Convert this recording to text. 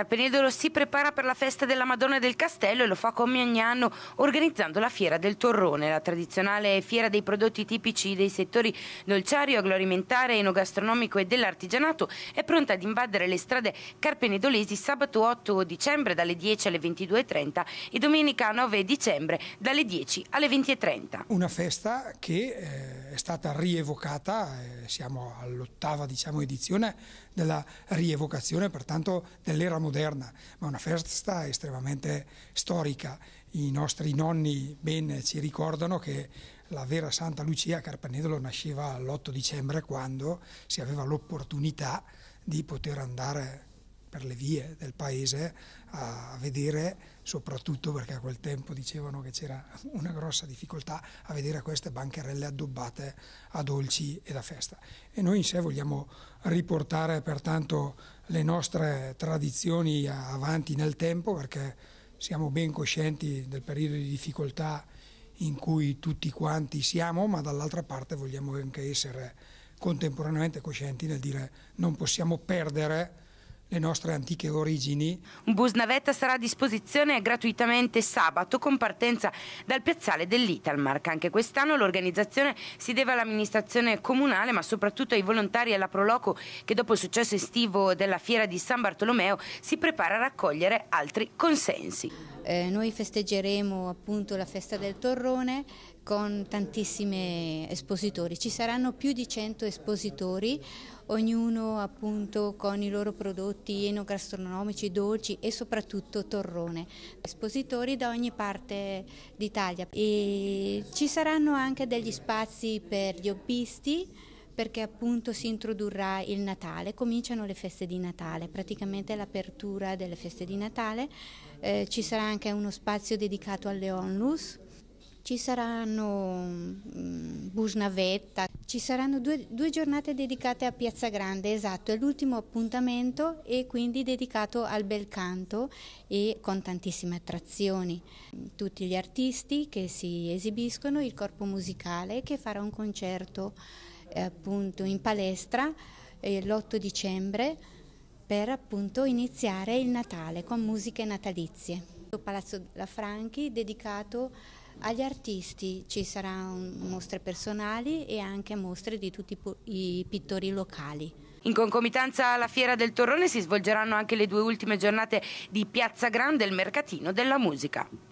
Carpenedolo si prepara per la festa della Madonna del Castello e lo fa come ogni anno organizzando la Fiera del Torrone, la tradizionale fiera dei prodotti tipici dei settori dolciario, agroalimentare, enogastronomico e dell'artigianato è pronta ad invadere le strade carpenedolesi sabato 8 dicembre dalle 10 alle 22.30 e domenica 9 dicembre dalle 10 alle 20.30. Una festa che eh, è stata rievocata, eh, siamo all'ottava diciamo, edizione della rievocazione pertanto dell'era moderna moderna, ma una festa estremamente storica. I nostri nonni bene ci ricordano che la vera Santa Lucia a Carpanedolo nasceva l'8 dicembre quando si aveva l'opportunità di poter andare a per le vie del paese a vedere, soprattutto perché a quel tempo dicevano che c'era una grossa difficoltà, a vedere queste bancherelle addobbate a dolci e da festa. E noi in sé vogliamo riportare pertanto le nostre tradizioni avanti nel tempo perché siamo ben coscienti del periodo di difficoltà in cui tutti quanti siamo, ma dall'altra parte vogliamo anche essere contemporaneamente coscienti nel dire non possiamo perdere le nostre antiche origini. Un bus navetta sarà a disposizione gratuitamente sabato con partenza dal piazzale dell'Italmark. Anche quest'anno l'organizzazione si deve all'amministrazione comunale ma soprattutto ai volontari e alla Proloco che dopo il successo estivo della fiera di San Bartolomeo si prepara a raccogliere altri consensi. Eh, noi festeggeremo appunto la festa del torrone con tantissimi espositori, ci saranno più di 100 espositori ognuno appunto con i loro prodotti enogastronomici, dolci e soprattutto torrone. Espositori da ogni parte d'Italia e ci saranno anche degli spazi per gli hobbisti perché appunto si introdurrà il Natale, cominciano le feste di Natale, praticamente l'apertura delle feste di Natale, eh, ci sarà anche uno spazio dedicato alle onlus, ci saranno um, Busnavetta, ci saranno due, due, giornate dedicate a Piazza Grande, esatto, è l'ultimo appuntamento e quindi dedicato al bel canto e con tantissime attrazioni. Tutti gli artisti che si esibiscono, il corpo musicale che farà un concerto eh, appunto in palestra eh, l'8 dicembre per appunto iniziare il Natale con musiche natalizie. Il Palazzo La Franchi dedicato agli artisti ci saranno mostre personali e anche mostre di tutti i pittori locali. In concomitanza alla Fiera del Torrone si svolgeranno anche le due ultime giornate di Piazza Grande, il mercatino della musica.